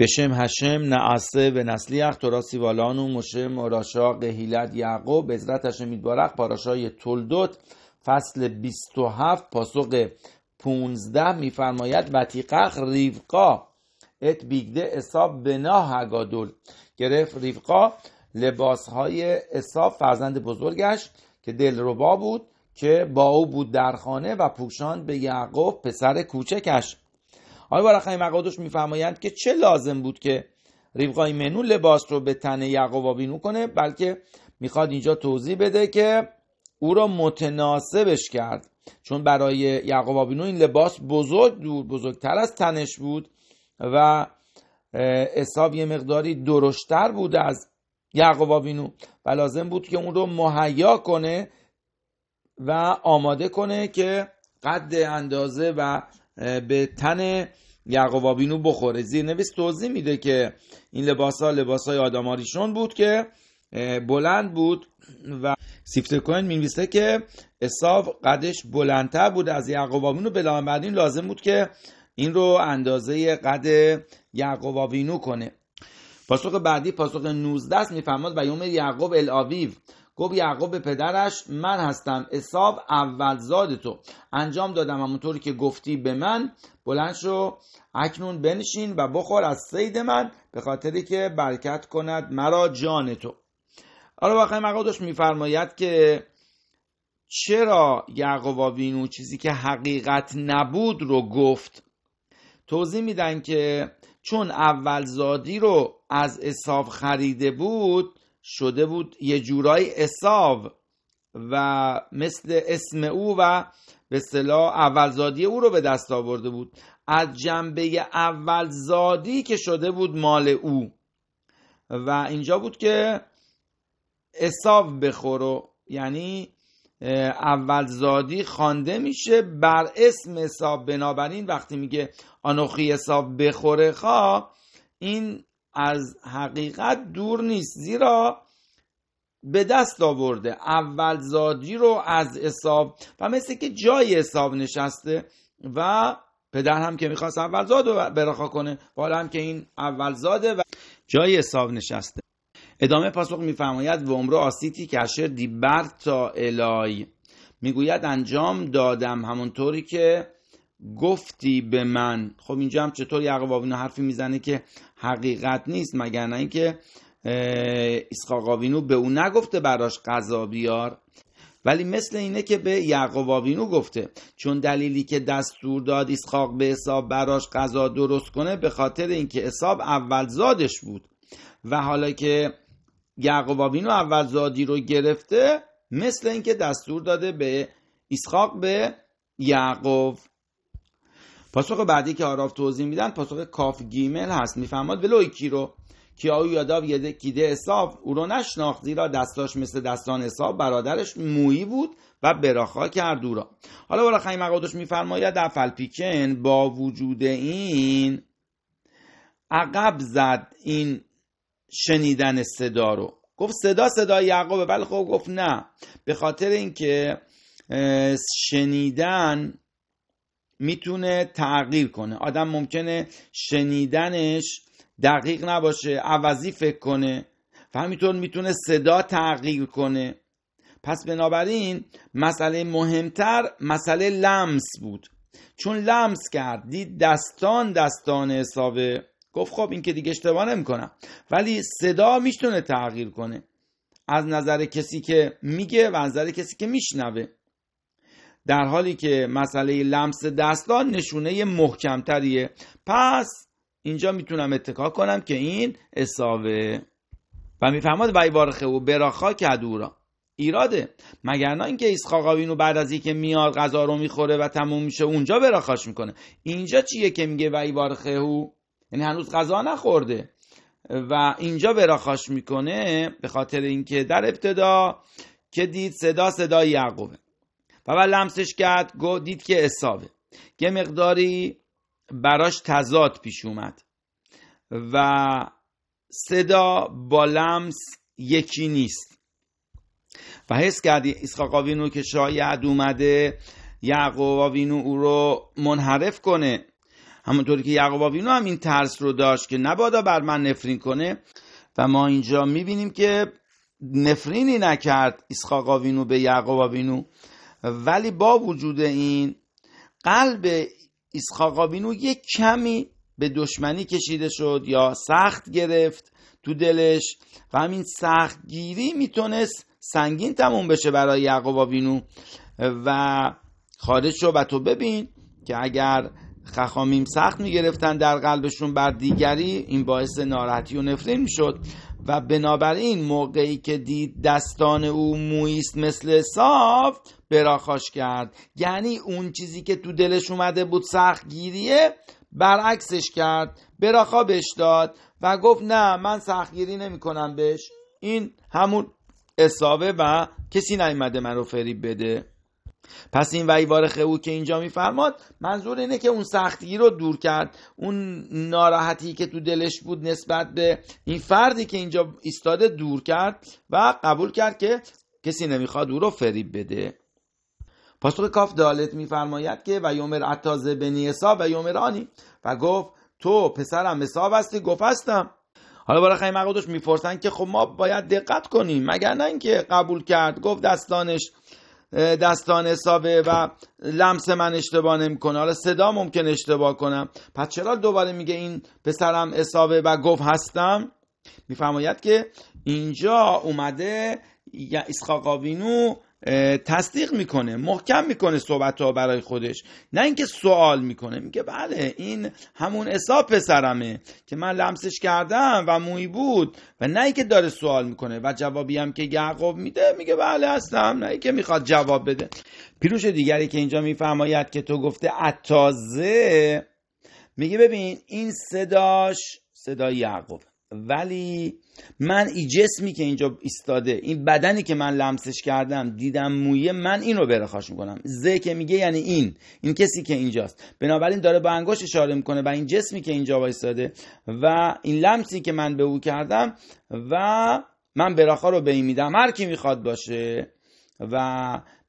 هشم השם و نسلی اختورا سیوالانو مشه مراشا قهیلت یعقوب عزت هشم میدبارق پاراشای تلدوت فصل 27 پاسخ 15 میفرماید وتیقخ ریوقا ات بیگده اصاب بنا هگادول گرفت ریفقا لباس های اصاب فرزند بزرگش که دلربا بود که با او بود در خانه و پوشان به یعقوب پسر کوچکش آقای بارخانی مقادش میفرمایند که چه لازم بود که ریبقای منو لباس رو به تن یعقوب آبینو کنه بلکه میخواد اینجا توضیح بده که او را متناسبش کرد چون برای یعقوب آبینو این لباس بزرگ دور بزرگتر از تنش بود و اصاب یه مقداری درشتر بود از یعقوب آبینو و لازم بود که اون رو مهیا کنه و آماده کنه که قد اندازه و به تن یعقوب آبینو بخوره زیر نویس توضیح میده که این لباس ها لباس های آداماریشون بود که بلند بود و سیفت کوین که اصاف قدش بلندتر بود از یعقوب آبینو بنابراین لازم بود که این رو اندازه قد یعقوب کنه پاسخ بعدی پاسخ 19 میفرماد و یوم یعقوب الاویو گفت یعقوب به پدرش من هستم اصاب اولزاد تو انجام دادم همونطوری که گفتی به من بلند شو اکنون بنشین و بخور از سید من به خاطری که برکت کند مرا جان تو آره واقعا مقادش میفرماید که چرا یعقوب آوینو چیزی که حقیقت نبود رو گفت توضیح میدن که چون اولزادی رو از اصاب خریده بود شده بود یه جورایی اصاب و مثل اسم او و به صلاح اولزادی او رو به دست آورده بود از جنبه اولزادی که شده بود مال او و اینجا بود که اصاب بخورو یعنی اولزادی خوانده میشه بر اسم حساب بنابراین وقتی میگه آنوخی حساب بخوره خواه خب، این از حقیقت دور نیست زیرا به دست آورده اول زادی رو از حساب و مثل که جای حساب نشسته و پدر هم که میخواست اولزاد رو برخوا کنه حالا هم که این اولزاده و جای حساب نشسته ادامه پاسخ میفرماید و عمره آسیتی کشر دیبر تا الای میگوید انجام دادم همونطوری که گفتی به من خب اینجا هم چطور یعقوب آوینو حرفی میزنه که حقیقت نیست مگر نه اینکه اسحاق آوینو به او نگفته براش غذا بیار ولی مثل اینه که به یعقوب آوینو گفته چون دلیلی که دستور داد اسحاق به حساب براش غذا درست کنه به خاطر اینکه حساب اول زادش بود و حالا که یعقوب آوینو اول زادی رو گرفته مثل اینکه دستور داده به اسحاق به یعقوب پاسخ بعدی که آراف توضیح میدن پاسخ کاف گیمل هست میفهماد ولوی کی رو که آو یده کیده اصاف او رو نشناخت زیرا دستاش مثل دستان اصاف برادرش مویی بود و براخا کرد او را حالا برای خیم مقادش میفرماید دفل پیکن با وجود این عقب زد این شنیدن صدا رو گفت صدا صدا یعقوبه ولی خب گفت نه به خاطر اینکه شنیدن میتونه تغییر کنه آدم ممکنه شنیدنش دقیق نباشه عوضی فکر کنه و همینطور میتونه صدا تغییر کنه پس بنابراین مسئله مهمتر مسئله لمس بود چون لمس کرد دید دستان دستان حسابه گفت خب این که دیگه اشتباه نمیکنم ولی صدا میتونه تغییر کنه از نظر کسی که میگه و از نظر کسی که میشنوه در حالی که مسئله لمس دستان نشونه محکمتریه پس اینجا میتونم اتکا کنم که این اصابه و میفهماد وی بارخه و براخا کدورا ایراده مگر نه اینکه اسحاق بعد از اینکه میاد غذا رو میخوره و تموم میشه اونجا براخاش میکنه اینجا چیه که میگه وی بارخه او یعنی هنوز غذا نخورده و اینجا براخاش میکنه به خاطر اینکه در ابتدا که دید صدا صدای یعقوبه و لمسش کرد دید که اصابه یه مقداری براش تضاد پیش اومد و صدا با لمس یکی نیست و حس کرد اسحاق آوینو که شاید اومده یعقوب آوینو او رو منحرف کنه همونطوری که یعقوب هم این ترس رو داشت که نبادا بر من نفرین کنه و ما اینجا میبینیم که نفرینی نکرد اسحاق آوینو به یعقوب آوینو ولی با وجود این قلب بینو یک کمی به دشمنی کشیده شد یا سخت گرفت تو دلش و همین گیری میتونست سنگین تموم بشه برای یعقوب و خارج شو و تو ببین که اگر خخامیم سخت میگرفتن در قلبشون بر دیگری این باعث ناراحتی و نفرین میشد و بنابراین موقعی که دید دستان او مویست مثل صاف براخاش کرد یعنی اون چیزی که تو دلش اومده بود سخت گیریه برعکسش کرد براخا بهش داد و گفت نه من گیری نمی کنم بهش این همون اصابه و کسی نیمده من رو فریب بده پس این ویوارخ او که اینجا میفرماد منظور اینه که اون سختی رو دور کرد اون ناراحتی که تو دلش بود نسبت به این فردی که اینجا ایستاده دور کرد و قبول کرد که کسی نمیخواد او رو فریب بده پاسخ کاف دالت میفرماید که و یومر اتازه بنی حساب و یومرانی و گفت تو پسرم حساب هستی گفت هستم حالا برای خیلی مقدوش میپرسن که خب ما باید دقت کنیم مگر نه اینکه قبول کرد گفت دستانش دستان حسابه و لمس من اشتباه نمیکنه حالا صدا ممکن اشتباه کنم پس چرا دوباره میگه این پسرم حسابه و گفت هستم میفرماید که اینجا اومده اسحاق آوینو تصدیق میکنه محکم میکنه صحبت ها برای خودش نه اینکه سوال میکنه میگه بله این همون حساب پسرمه که من لمسش کردم و موی بود و نه اینکه داره سوال میکنه و جوابی هم که یعقوب میده میگه بله هستم نه اینکه میخواد جواب بده پیروش دیگری که اینجا میفرماید که تو گفته اتازه میگه ببین این صداش صدای یعقوب ولی من این جسمی که اینجا ایستاده این بدنی که من لمسش کردم دیدم مویه من این رو برخاش میکنم زه که میگه یعنی این این کسی که اینجاست بنابراین داره با انگوش اشاره میکنه و این جسمی که اینجا ایستاده و این لمسی که من به او کردم و من براخا رو به این میدم هر کی میخواد باشه و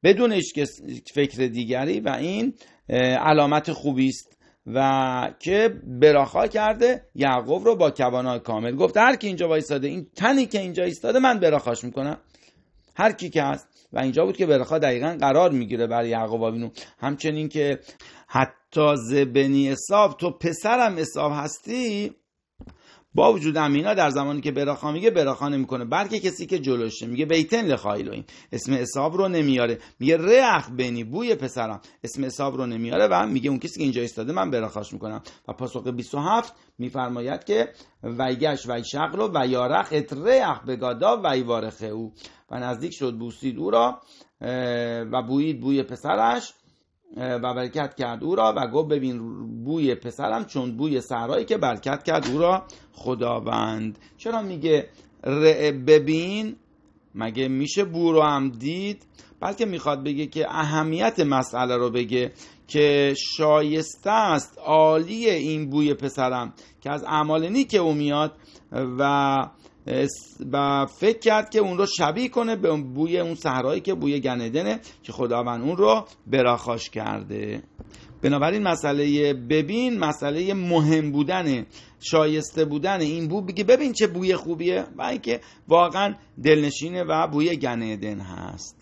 بدون هیچ فکر دیگری و این علامت خوبی است و که براخا کرده یعقوب رو با کبانای کامل گفت هر کی اینجا وایستاده این تنی که اینجا ایستاده من براخاش میکنم هر کی که هست و اینجا بود که براخا دقیقا قرار میگیره برای یعقوب آبینو همچنین که حتی زبنی اصاب تو پسرم اصاب هستی با وجود اینا در زمانی که براخا میگه براخا نمیکنه بلکه کسی که جلوشه میگه بیتن این اسم اصاب رو نمیاره میگه رخ بنی بوی پسرم اسم اصاب رو نمیاره و میگه اون کسی که اینجا ایستاده من براخاش میکنم و پاسخ 27 میفرماید که ویگش وی رو و به اترخ بگادا ویوارخه او و نزدیک شد بوسید او را و بویید بوی پسرش و برکت کرد او را و گفت ببین بوی پسرم چون بوی سرایی که برکت کرد او را خداوند چرا میگه ببین مگه میشه بو رو هم دید بلکه میخواد بگه که اهمیت مسئله رو بگه که شایسته است عالی این بوی پسرم که از اعمال نیک او میاد و و فکر کرد که اون رو شبیه کنه به بوی اون صحرایی که بوی گندنه که خداوند اون رو براخاش کرده بنابراین مسئله ببین مسئله مهم بودن شایسته بودن این بو بگه ببین چه بوی خوبیه و اینکه واقعا دلنشینه و بوی گنیدن هست